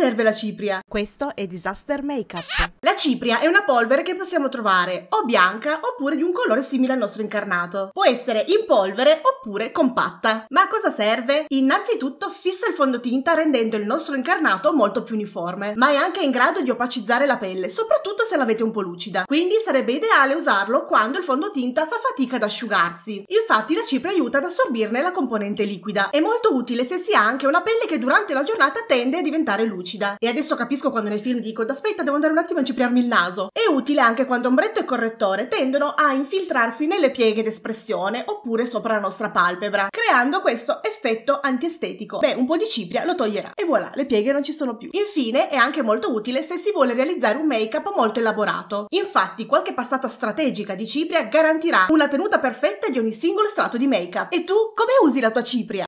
serve la cipria? Questo è Disaster Makeup. La cipria è una polvere che possiamo trovare o bianca oppure di un colore simile al nostro incarnato. Può essere in polvere oppure compatta. Ma a cosa serve? Innanzitutto fissa il fondotinta rendendo il nostro incarnato molto più uniforme, ma è anche in grado di opacizzare la pelle, soprattutto se l'avete un po' lucida. Quindi sarebbe ideale usarlo quando il fondotinta fa fatica ad asciugarsi. Infatti la cipria aiuta ad assorbirne la componente liquida. È molto utile se si ha anche una pelle che durante la giornata tende a diventare lucida. E adesso capisco quando nel film dico aspetta devo andare un attimo a cipriarmi il naso. È utile anche quando ombretto e correttore tendono a infiltrarsi nelle pieghe d'espressione oppure sopra la nostra palpebra, creando questo effetto antiestetico. Beh, mettere un po' di cipria lo toglierà e voilà, le pieghe non ci sono più. Infine è anche molto utile se si vuole realizzare un make-up molto elaborato. Infatti qualche passata strategica di cipria garantirà una tenuta perfetta di ogni singolo strato di make-up. E tu come usi la tua cipria?